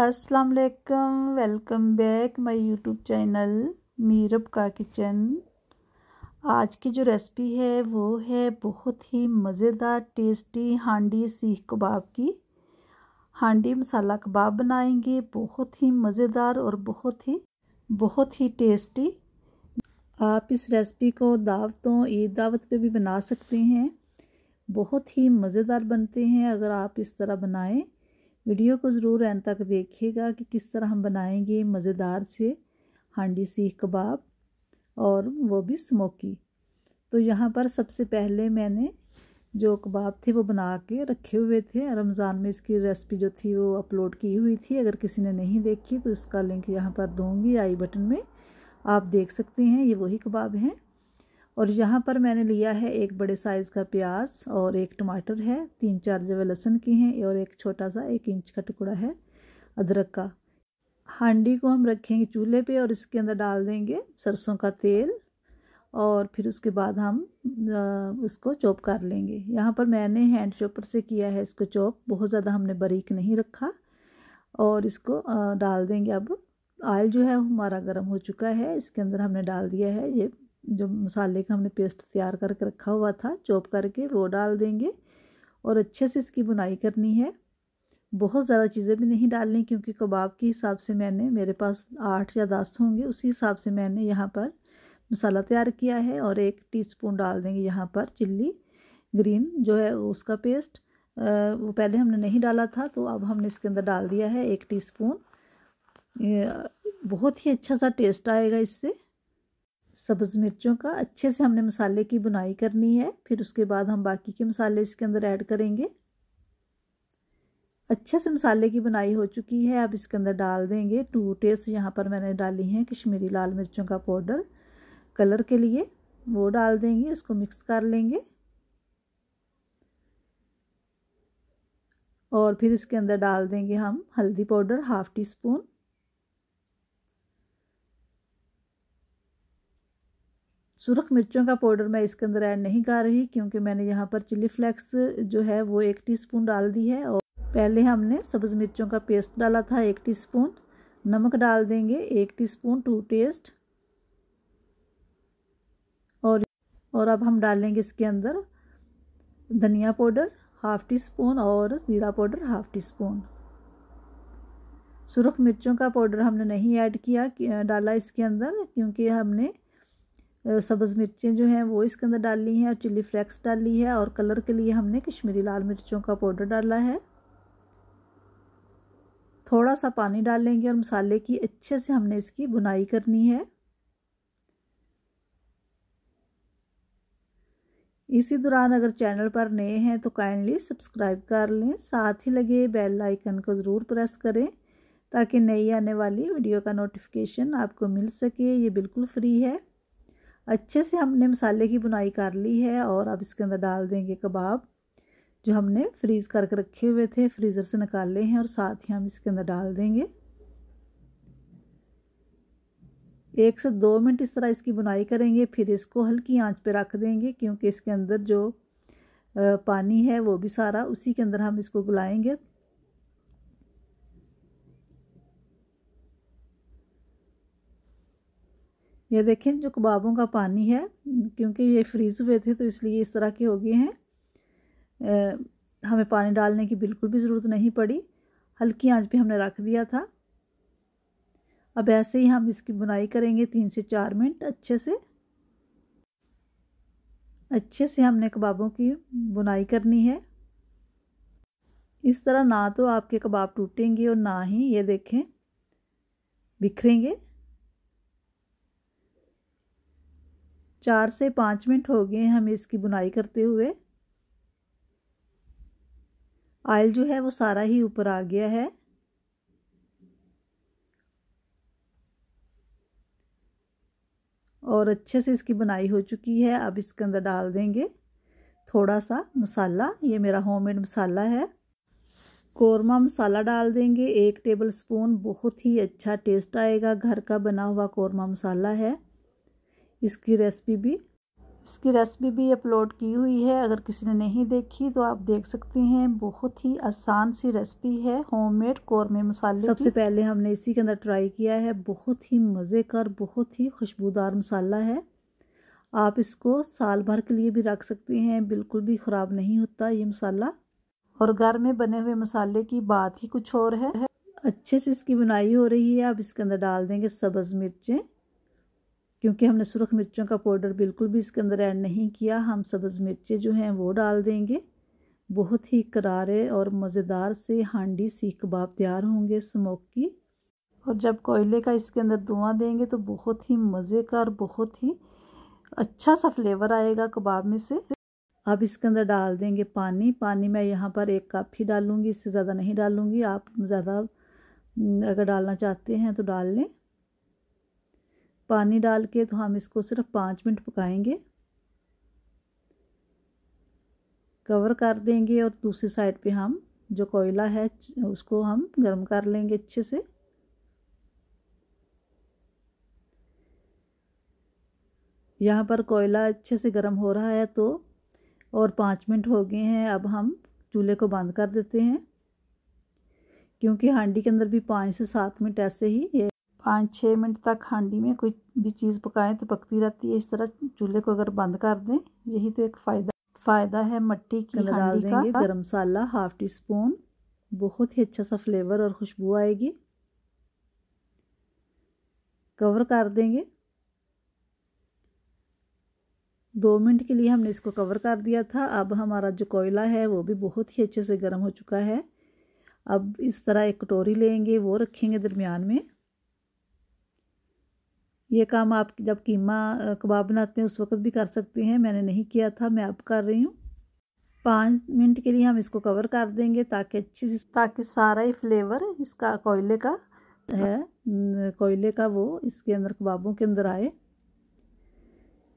अस्सलाम वालेकुम welcome back my YouTube channel Meerab का किचन आज की जो रेसिपी है वो है बहुत ही मज़ेदार टेस्टी हांडी सीख कबाब की हांडी मसाला कबाब बनाएंगे बहुत ही मज़ेदार और बहुत ही बहुत ही टेस्टी आप इस रेसिपी को दावतों ईद दावत पे भी बना सकते हैं बहुत ही मज़ेदार बनते हैं अगर आप इस तरह बनाएं वीडियो को ज़रूर एन तक देखिएगा कि किस तरह हम बनाएंगे मज़ेदार से हांडी सीख कबाब और वो भी स्मोकी तो यहाँ पर सबसे पहले मैंने जो कबाब थे वो बना के रखे हुए थे रमज़ान में इसकी रेसिपी जो थी वो अपलोड की हुई थी अगर किसी ने नहीं देखी तो उसका लिंक यहाँ पर दूँगी आई बटन में आप देख सकते हैं ये वही कबाब हैं और यहाँ पर मैंने लिया है एक बड़े साइज़ का प्याज और एक टमाटर है तीन चार जवे लहसुन की हैं और एक छोटा सा एक इंच का टुकड़ा है अदरक का हांडी को हम रखेंगे चूल्हे पे और इसके अंदर डाल देंगे सरसों का तेल और फिर उसके बाद हम उसको चॉप कर लेंगे यहाँ पर मैंने हैंड चॉपर से किया है इसको चॉप बहुत ज़्यादा हमने बारीक नहीं रखा और इसको डाल देंगे अब ऑयल जो है हमारा गर्म हो चुका है इसके अंदर हमने डाल दिया है ये जो मसाले का हमने पेस्ट तैयार करके रखा हुआ था चॉप करके वो डाल देंगे और अच्छे से इसकी बुनाई करनी है बहुत ज़्यादा चीज़ें भी नहीं डालनी क्योंकि कबाब के हिसाब से मैंने मेरे पास आठ या दस होंगे उसी हिसाब से मैंने यहाँ पर मसाला तैयार किया है और एक टीस्पून डाल देंगे यहाँ पर चिल्ली ग्रीन जो है उसका पेस्ट वो पहले हमने नहीं डाला था तो अब हमने इसके अंदर डाल दिया है एक टीस्पून बहुत ही अच्छा सा टेस्ट आएगा इससे सब्ज़ मिर्चों का अच्छे से हमने मसाले की बुनाई करनी है फिर उसके बाद हम बाकी के मसाले इसके अंदर ऐड करेंगे अच्छे से मसाले की बुनाई हो चुकी है अब इसके अंदर डाल देंगे टू टेस्ट यहाँ पर मैंने डाली हैं कश्मीरी लाल मिर्चों का पाउडर कलर के लिए वो डाल देंगे उसको मिक्स कर लेंगे और फिर इसके अंदर डाल देंगे हम हल्दी पाउडर हाफ़ टी स्पून सुरख मिर्चों का पाउडर मैं इसके अंदर ऐड नहीं कर रही क्योंकि मैंने यहाँ पर चिली फ्लेक्स जो है वो एक टीस्पून डाल दी है और पहले हमने सब्ज़ मिर्चों का पेस्ट डाला था एक टीस्पून नमक डाल देंगे एक टीस्पून टू टेस्ट और और अब हम डालेंगे इसके अंदर धनिया पाउडर हाफ़ टी स्पून और ज़ीरा पाउडर हाफ़ टी स्पून सुरख मिर्चों का पाउडर हमने नहीं ऐड किया डाला इसके अंदर क्योंकि हमने सब्ज़ मिर्चें जो हैं वो इसके अंदर डाल ली हैं और चिली फ्लेक्स डाल ली है और कलर के लिए हमने कश्मीरी लाल मिर्चों का पाउडर डाला है थोड़ा सा पानी डाल लेंगे और मसाले की अच्छे से हमने इसकी बुनाई करनी है इसी दौरान अगर चैनल पर नए हैं तो काइंडली सब्सक्राइब कर लें साथ ही लगे बेल आइकन को ज़रूर प्रेस करें ताकि नई आने वाली वीडियो का नोटिफिकेशन आपको मिल सके ये बिल्कुल फ्री है अच्छे से हमने मसाले की बुनाई कर ली है और अब इसके अंदर डाल देंगे कबाब जो हमने फ्रीज़ करके रखे हुए थे फ्रीज़र से निकाले हैं और साथ ही हम इसके अंदर डाल देंगे एक से दो मिनट इस तरह इसकी बुनाई करेंगे फिर इसको हल्की आंच पर रख देंगे क्योंकि इसके अंदर जो पानी है वो भी सारा उसी के अंदर हम इसको गलाएंगे ये देखें जो कबाबों का पानी है क्योंकि ये फ्रीज़ हुए थे तो इसलिए इस तरह के हो गए हैं हमें पानी डालने की बिल्कुल भी ज़रूरत नहीं पड़ी हल्की आंच पे हमने रख दिया था अब ऐसे ही हम इसकी बुनाई करेंगे तीन से चार मिनट अच्छे से अच्छे से हमने कबाबों की बुनाई करनी है इस तरह ना तो आपके कबाब टूटेंगे और ना ही ये देखें बिखरेंगे चार से पाँच मिनट हो गए हैं हमें इसकी बुनाई करते हुए आयल जो है वो सारा ही ऊपर आ गया है और अच्छे से इसकी बुनाई हो चुकी है अब इसके अंदर डाल देंगे थोड़ा सा मसाला ये मेरा होममेड मसाला है कौरमा मसाला डाल देंगे एक टेबल स्पून बहुत ही अच्छा टेस्ट आएगा घर का बना हुआ कौरमा मसाला है इसकी रेसिपी भी इसकी रेसिपी भी अपलोड की हुई है अगर किसी ने नहीं देखी तो आप देख सकते हैं बहुत ही आसान सी रेसिपी है होममेड कौरमे मसाले सबसे पहले हमने इसी के अंदर ट्राई किया है बहुत ही मज़ेकार बहुत ही खुशबूदार मसाला है आप इसको साल भर के लिए भी रख सकते हैं बिल्कुल भी ख़राब नहीं होता ये मसाला और घर में बने हुए मसाले की बात ही कुछ और है अच्छे से इसकी बुनाई हो रही है आप इसके अंदर डाल देंगे सब्ज़ मिर्चें क्योंकि हमने सुरख मिर्चों का पाउडर बिल्कुल भी इसके अंदर ऐड नहीं किया हम सब्ज़ मिर्चें जो हैं वो डाल देंगे बहुत ही करारे और मज़ेदार से हांडी सीख कबाब तैयार होंगे स्मोक की और जब कोयले का इसके अंदर धुआं देंगे तो बहुत ही मज़े का और बहुत ही अच्छा सा फ्लेवर आएगा कबाब में से अब इसके अंदर डाल देंगे पानी पानी मैं यहाँ पर एक कप ही डालूँगी इससे ज़्यादा नहीं डालूँगी आप ज़्यादा अगर डालना चाहते हैं तो डाल लें पानी डाल के तो हम इसको सिर्फ पाँच मिनट पकाएंगे कवर कर देंगे और दूसरी साइड पे हम जो कोयला है उसको हम गर्म कर लेंगे अच्छे से यहाँ पर कोयला अच्छे से गर्म हो रहा है तो और पाँच मिनट हो गए हैं अब हम चूल्हे को बंद कर देते हैं क्योंकि हांडी के अंदर भी पाँच से सात मिनट ऐसे ही पाँच छः मिनट तक हांडी में कोई भी चीज़ पकाएं तो पकती रहती है इस तरह चूल्हे को अगर बंद कर दें यही तो एक फ़ायदा फ़ायदा है मट्टी की हांडी देंगे का गरम मसाला हाफ टी स्पून बहुत ही अच्छा सा फ्लेवर और खुशबू आएगी कवर कर देंगे दो मिनट के लिए हमने इसको कवर कर दिया था अब हमारा जो कोयला है वो भी बहुत ही अच्छे से गर्म हो चुका है अब इस तरह एक कटोरी लेंगे वो रखेंगे दरमियान में ये काम आप जब कीमा कबाब बनाते हैं उस वक्त भी कर सकते हैं मैंने नहीं किया था मैं अब कर रही हूँ पाँच मिनट के लिए हम इसको कवर कर देंगे ताकि अच्छी से ताकि सारा ही फ्लेवर इसका कोयले का है कोयले का वो इसके अंदर कबाबों के अंदर आए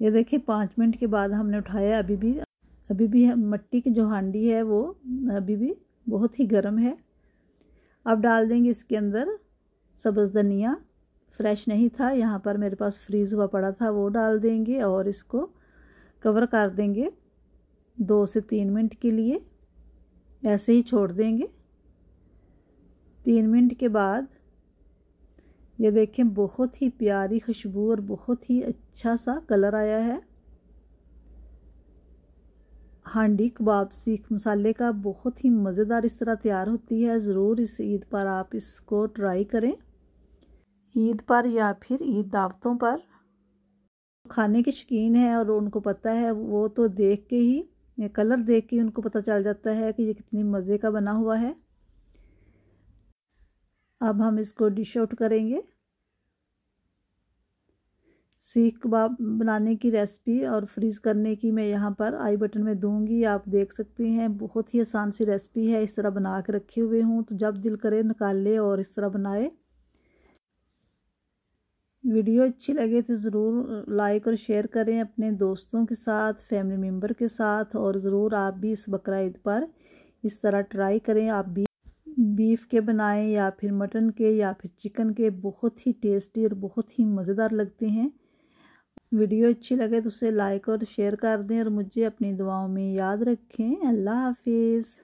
ये देखिए पाँच मिनट के बाद हमने उठाया अभी भी अभी भी मट्टी की जो हांडी है वो अभी भी बहुत ही गर्म है अब डाल देंगे इसके अंदर सब्ज़ धनिया फ्रेश नहीं था यहाँ पर मेरे पास फ्रीज़ हुआ पड़ा था वो डाल देंगे और इसको कवर कर देंगे दो से तीन मिनट के लिए ऐसे ही छोड़ देंगे तीन मिनट के बाद ये देखें बहुत ही प्यारी खुशबू और बहुत ही अच्छा सा कलर आया है हांडी कबाब सीख मसाले का बहुत ही मज़ेदार इस तरह तैयार होती है ज़रूर इस ईद पर आप इसको ट्राई करें ईद पर या फिर ईद दावतों पर खाने के शौकीन हैं और उनको पता है वो तो देख के ही कलर देख के उनको पता चल जाता है कि ये कितनी मज़े का बना हुआ है अब हम इसको डिश आउट करेंगे सीख कबाब बनाने की रेसिपी और फ्रीज़ करने की मैं यहाँ पर आई बटन में दूंगी आप देख सकते हैं बहुत ही आसान सी रेसिपी है इस तरह बना के रखे हुए हूँ तो जब दिल करे निकाल ले और इस तरह बनाए वीडियो अच्छी लगे तो ज़रूर लाइक और शेयर करें अपने दोस्तों के साथ फैमिली मेम्बर के साथ और ज़रूर आप भी इस बकरा ईद पर इस तरह ट्राई करें आप भी बीफ़ के बनाएं या फिर मटन के या फिर चिकन के बहुत ही टेस्टी और बहुत ही मज़ेदार लगते हैं वीडियो अच्छी लगे तो उसे लाइक और शेयर कर दें और मुझे अपनी दुआओं में याद रखें अल्लाह हाफिज़